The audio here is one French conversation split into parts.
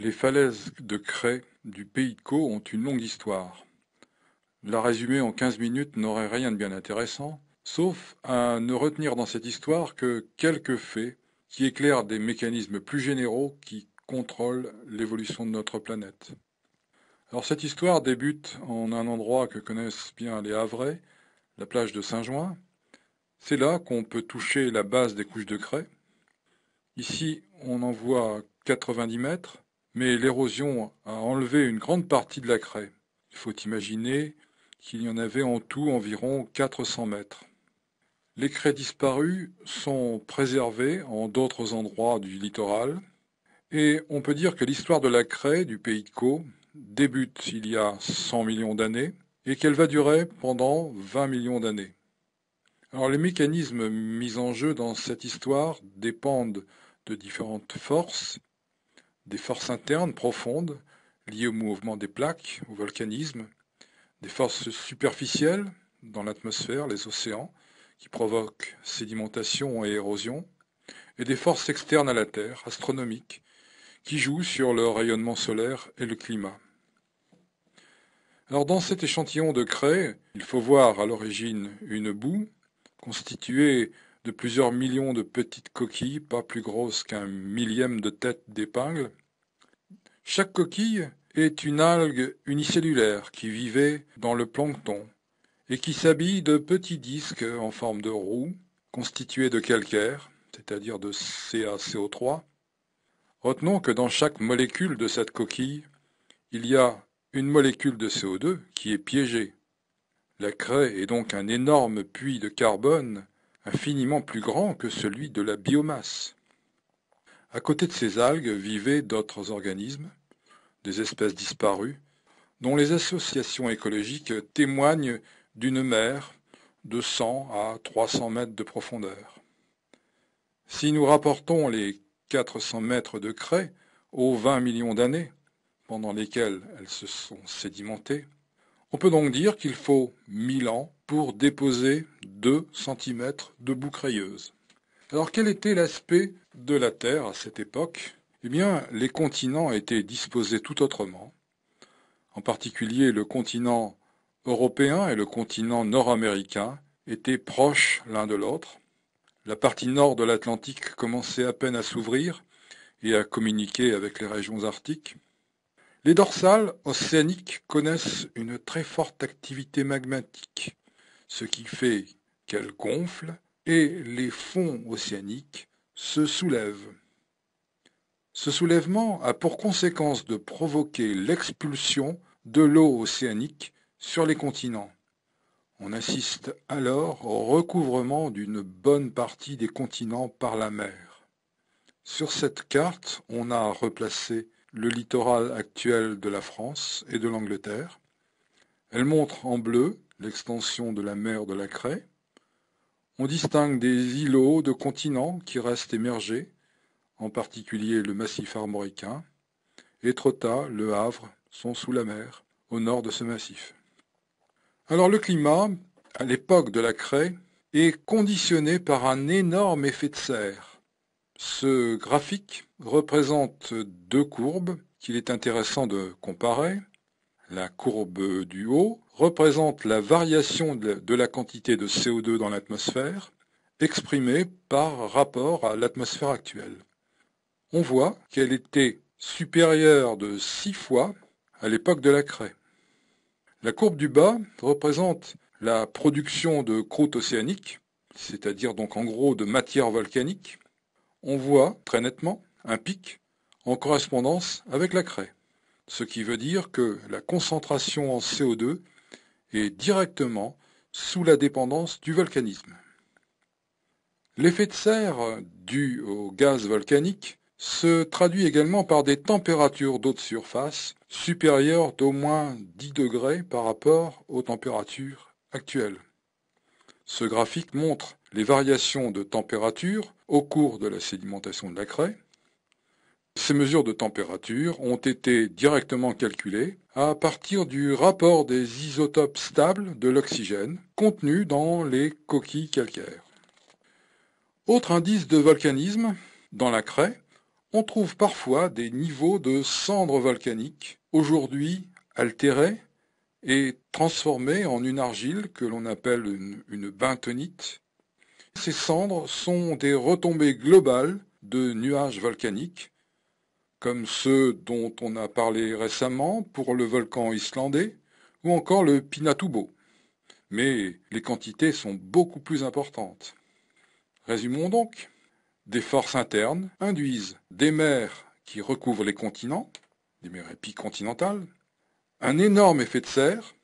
Les falaises de craie du Pays de Caux ont une longue histoire. La résumer en 15 minutes n'aurait rien de bien intéressant, sauf à ne retenir dans cette histoire que quelques faits qui éclairent des mécanismes plus généraux qui contrôlent l'évolution de notre planète. Alors cette histoire débute en un endroit que connaissent bien les Havrais, la plage de saint jean C'est là qu'on peut toucher la base des couches de craie. Ici, on en voit 90 mètres mais l'érosion a enlevé une grande partie de la craie. Il faut imaginer qu'il y en avait en tout environ 400 mètres. Les craies disparues sont préservées en d'autres endroits du littoral, et on peut dire que l'histoire de la craie du pays de Caux débute il y a 100 millions d'années et qu'elle va durer pendant 20 millions d'années. Alors les mécanismes mis en jeu dans cette histoire dépendent de différentes forces des forces internes profondes liées au mouvement des plaques, au volcanisme, des forces superficielles dans l'atmosphère, les océans, qui provoquent sédimentation et érosion, et des forces externes à la Terre, astronomiques, qui jouent sur le rayonnement solaire et le climat. Alors dans cet échantillon de craie, il faut voir à l'origine une boue constituée de plusieurs millions de petites coquilles, pas plus grosses qu'un millième de tête d'épingle. Chaque coquille est une algue unicellulaire qui vivait dans le plancton et qui s'habille de petits disques en forme de roues constitués de calcaire, c'est-à-dire de CaCO3. Retenons que dans chaque molécule de cette coquille, il y a une molécule de CO2 qui est piégée. La craie est donc un énorme puits de carbone infiniment plus grand que celui de la biomasse. À côté de ces algues vivaient d'autres organismes, des espèces disparues, dont les associations écologiques témoignent d'une mer de 100 à 300 mètres de profondeur. Si nous rapportons les 400 mètres de craie aux 20 millions d'années pendant lesquelles elles se sont sédimentées, on peut donc dire qu'il faut 1000 ans pour déposer 2 cm de boue crayeuse. Alors quel était l'aspect de la Terre à cette époque Eh bien, les continents étaient disposés tout autrement. En particulier, le continent européen et le continent nord-américain étaient proches l'un de l'autre. La partie nord de l'Atlantique commençait à peine à s'ouvrir et à communiquer avec les régions arctiques. Les dorsales océaniques connaissent une très forte activité magmatique, ce qui fait qu'elles gonflent et les fonds océaniques se soulèvent. Ce soulèvement a pour conséquence de provoquer l'expulsion de l'eau océanique sur les continents. On assiste alors au recouvrement d'une bonne partie des continents par la mer. Sur cette carte, on a replacé le littoral actuel de la France et de l'Angleterre. Elle montre en bleu l'extension de la mer de la Craie. On distingue des îlots de continents qui restent émergés, en particulier le massif armoricain. et trotta, Le Havre sont sous la mer, au nord de ce massif. Alors le climat, à l'époque de la Craie, est conditionné par un énorme effet de serre. Ce graphique représente deux courbes qu'il est intéressant de comparer. La courbe du haut représente la variation de la quantité de CO2 dans l'atmosphère exprimée par rapport à l'atmosphère actuelle. On voit qu'elle était supérieure de 6 fois à l'époque de la craie. La courbe du bas représente la production de croûte océanique, c'est-à-dire donc en gros de matière volcanique. On voit très nettement un pic, en correspondance avec la craie, ce qui veut dire que la concentration en CO2 est directement sous la dépendance du volcanisme. L'effet de serre dû au gaz volcanique se traduit également par des températures d'eau de surface supérieures d'au moins 10 degrés par rapport aux températures actuelles. Ce graphique montre les variations de température au cours de la sédimentation de la craie ces mesures de température ont été directement calculées à partir du rapport des isotopes stables de l'oxygène contenus dans les coquilles calcaires. Autre indice de volcanisme, dans la craie, on trouve parfois des niveaux de cendres volcaniques, aujourd'hui altérés et transformés en une argile que l'on appelle une, une bentonite. Ces cendres sont des retombées globales de nuages volcaniques comme ceux dont on a parlé récemment pour le volcan islandais ou encore le Pinatubo. Mais les quantités sont beaucoup plus importantes. Résumons donc. Des forces internes induisent des mers qui recouvrent les continents, des mers épicontinentales, un énorme effet de serre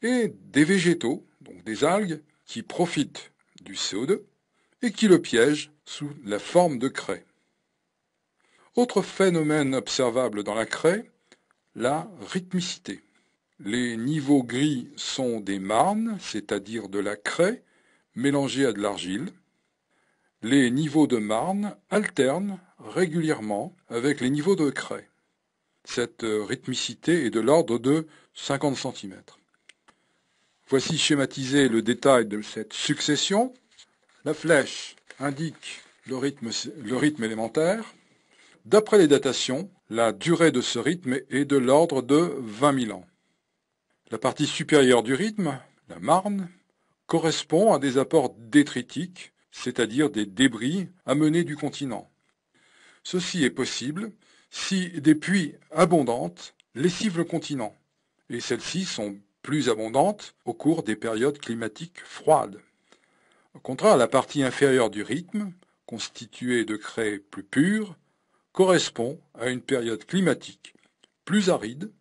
et des végétaux, donc des algues, qui profitent du CO2 et qui le piègent sous la forme de craie. Autre phénomène observable dans la craie, la rythmicité. Les niveaux gris sont des marnes, c'est-à-dire de la craie, mélangée à de l'argile. Les niveaux de marne alternent régulièrement avec les niveaux de craie. Cette rythmicité est de l'ordre de 50 cm. Voici schématisé le détail de cette succession. La flèche indique le le rythme élémentaire. D'après les datations, la durée de ce rythme est de l'ordre de 20 000 ans. La partie supérieure du rythme, la marne, correspond à des apports détritiques, c'est-à-dire des débris amenés du continent. Ceci est possible si des puits abondantes lessivent le continent, et celles-ci sont plus abondantes au cours des périodes climatiques froides. Au contraire, la partie inférieure du rythme, constituée de craies plus pures, correspond à une période climatique plus aride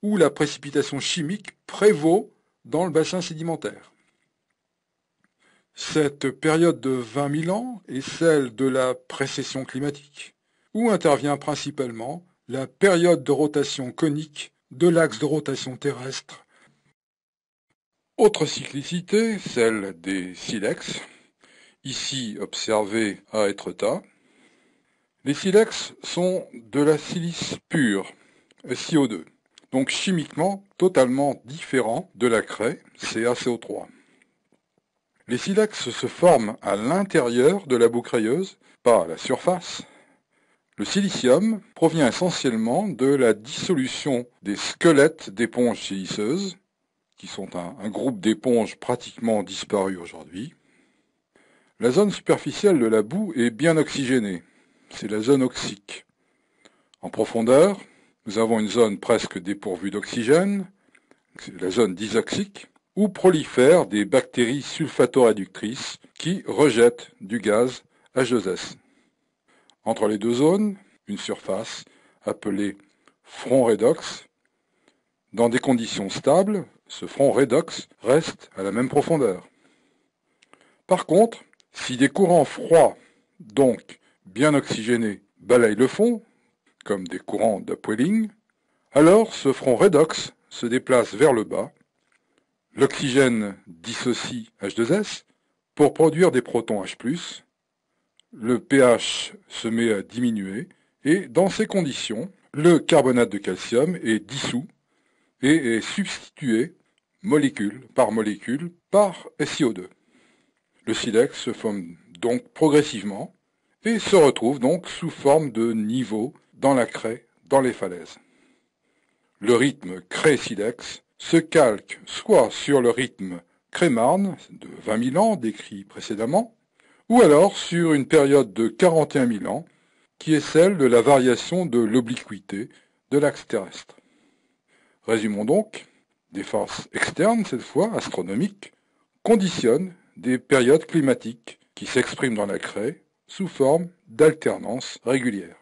où la précipitation chimique prévaut dans le bassin sédimentaire. Cette période de 20 000 ans est celle de la précession climatique, où intervient principalement la période de rotation conique de l'axe de rotation terrestre. Autre cyclicité, celle des silex, ici observée à Etretat, les silex sont de la silice pure, CO2, donc chimiquement totalement différent de la craie, CaCO3. Les silex se forment à l'intérieur de la boue crayeuse, pas à la surface. Le silicium provient essentiellement de la dissolution des squelettes d'éponges siliceuses, qui sont un, un groupe d'éponges pratiquement disparu aujourd'hui. La zone superficielle de la boue est bien oxygénée, c'est la zone oxyque. En profondeur, nous avons une zone presque dépourvue d'oxygène, la zone disoxique, où prolifèrent des bactéries sulfato-réductrices qui rejettent du gaz H2S. Entre les deux zones, une surface appelée front redox. Dans des conditions stables, ce front redox reste à la même profondeur. Par contre, si des courants froids, donc bien oxygéné balaye le fond, comme des courants d'upwelling, alors ce front redox se déplace vers le bas, l'oxygène dissocie H2S pour produire des protons H+, le pH se met à diminuer et dans ces conditions, le carbonate de calcium est dissous et est substitué molécule par molécule par SiO2. Le silex se forme donc progressivement et se retrouvent donc sous forme de niveaux dans la craie, dans les falaises. Le rythme craie-silex se calque soit sur le rythme craie-marne de 20 000 ans décrit précédemment, ou alors sur une période de 41 000 ans qui est celle de la variation de l'obliquité de l'axe terrestre. Résumons donc, des forces externes, cette fois astronomiques, conditionnent des périodes climatiques qui s'expriment dans la craie sous forme d'alternance régulière.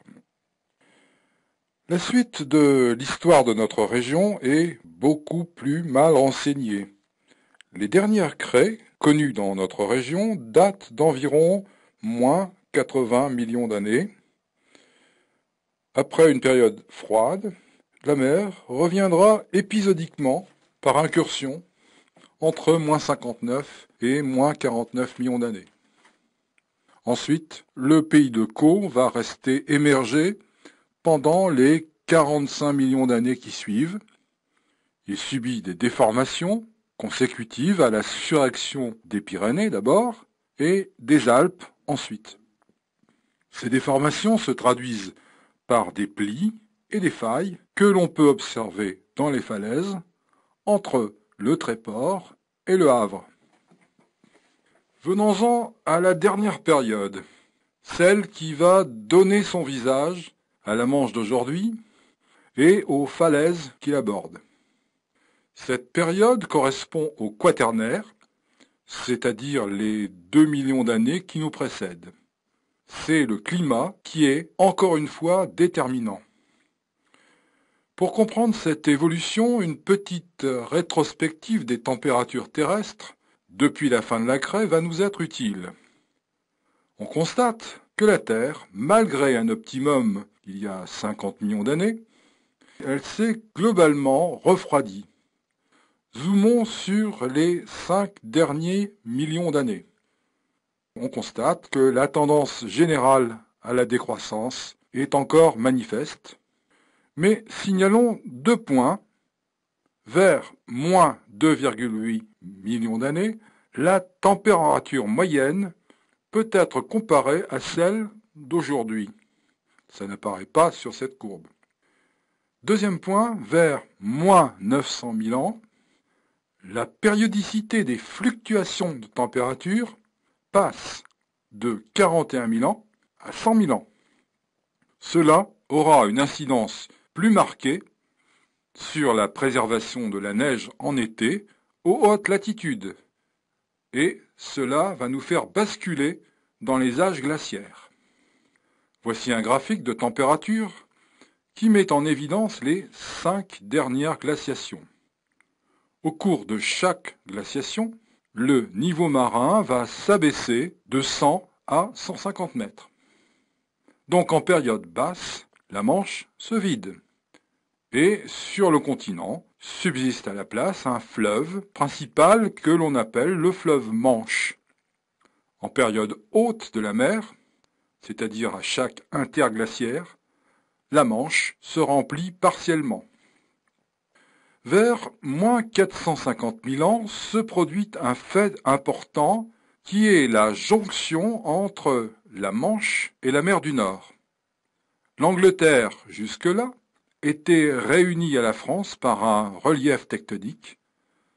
La suite de l'histoire de notre région est beaucoup plus mal renseignée. Les dernières craies connues dans notre région datent d'environ moins 80 millions d'années. Après une période froide, la mer reviendra épisodiquement par incursion entre moins 59 et moins 49 millions d'années. Ensuite, le pays de Caux va rester émergé pendant les 45 millions d'années qui suivent. Il subit des déformations consécutives à la suraction des Pyrénées d'abord et des Alpes ensuite. Ces déformations se traduisent par des plis et des failles que l'on peut observer dans les falaises entre le Tréport et le Havre. Venons-en à la dernière période, celle qui va donner son visage à la Manche d'aujourd'hui et aux falaises qui l'abordent. Cette période correspond au quaternaire, c'est-à-dire les 2 millions d'années qui nous précèdent. C'est le climat qui est, encore une fois, déterminant. Pour comprendre cette évolution, une petite rétrospective des températures terrestres depuis la fin de la craie, va nous être utile. On constate que la Terre, malgré un optimum il y a 50 millions d'années, elle s'est globalement refroidie. Zoomons sur les 5 derniers millions d'années. On constate que la tendance générale à la décroissance est encore manifeste, mais signalons deux points vers moins 2,8 millions d'années, la température moyenne peut être comparée à celle d'aujourd'hui. Ça n'apparaît pas sur cette courbe. Deuxième point, vers moins 900 000 ans, la périodicité des fluctuations de température passe de 41 000 ans à 100 000 ans. Cela aura une incidence plus marquée sur la préservation de la neige en été aux hautes latitudes. Et cela va nous faire basculer dans les âges glaciaires. Voici un graphique de température qui met en évidence les cinq dernières glaciations. Au cours de chaque glaciation, le niveau marin va s'abaisser de 100 à 150 mètres. Donc en période basse, la Manche se vide. Et sur le continent, subsiste à la place un fleuve principal que l'on appelle le fleuve Manche. En période haute de la mer, c'est-à-dire à chaque interglaciaire, la Manche se remplit partiellement. Vers moins 450 000 ans se produit un fait important qui est la jonction entre la Manche et la mer du Nord. L'Angleterre, jusque-là, était réunis à la France par un relief tectonique.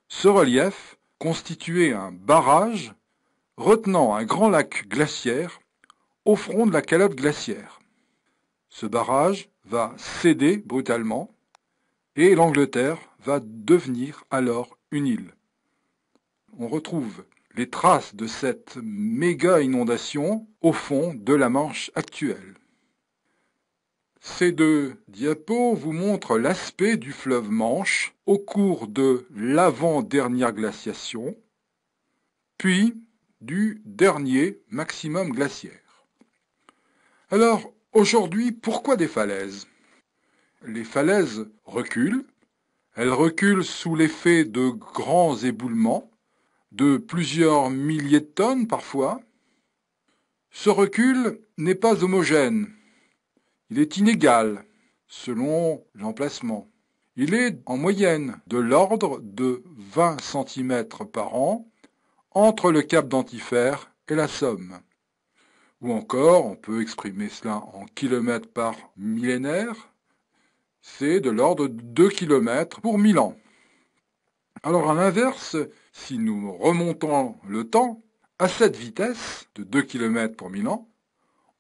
Ce relief constituait un barrage retenant un grand lac glaciaire au front de la calotte glaciaire. Ce barrage va céder brutalement et l'Angleterre va devenir alors une île. On retrouve les traces de cette méga inondation au fond de la Manche actuelle. Ces deux diapos vous montrent l'aspect du fleuve Manche au cours de l'avant-dernière glaciation, puis du dernier maximum glaciaire. Alors, aujourd'hui, pourquoi des falaises Les falaises reculent, elles reculent sous l'effet de grands éboulements, de plusieurs milliers de tonnes parfois. Ce recul n'est pas homogène, il est inégal selon l'emplacement. Il est en moyenne de l'ordre de 20 cm par an entre le cap dentifère et la Somme. Ou encore, on peut exprimer cela en kilomètres par millénaire, c'est de l'ordre de 2 km pour 1000 ans. Alors à l'inverse, si nous remontons le temps à cette vitesse de 2 km pour 1000 ans,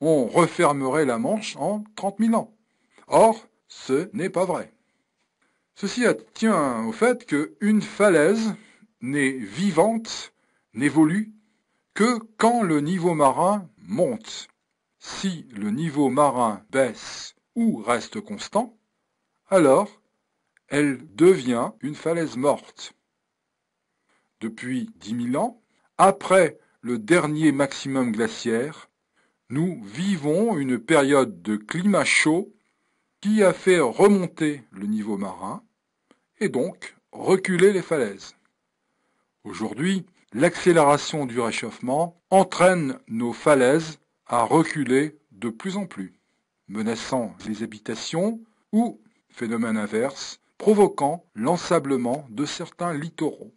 on refermerait la Manche en 30 000 ans. Or, ce n'est pas vrai. Ceci tient au fait qu'une falaise n'est vivante, n'évolue, que quand le niveau marin monte. Si le niveau marin baisse ou reste constant, alors elle devient une falaise morte. Depuis 10 000 ans, après le dernier maximum glaciaire, nous vivons une période de climat chaud qui a fait remonter le niveau marin et donc reculer les falaises. Aujourd'hui, l'accélération du réchauffement entraîne nos falaises à reculer de plus en plus, menaçant les habitations ou, phénomène inverse, provoquant l'ensablement de certains littoraux.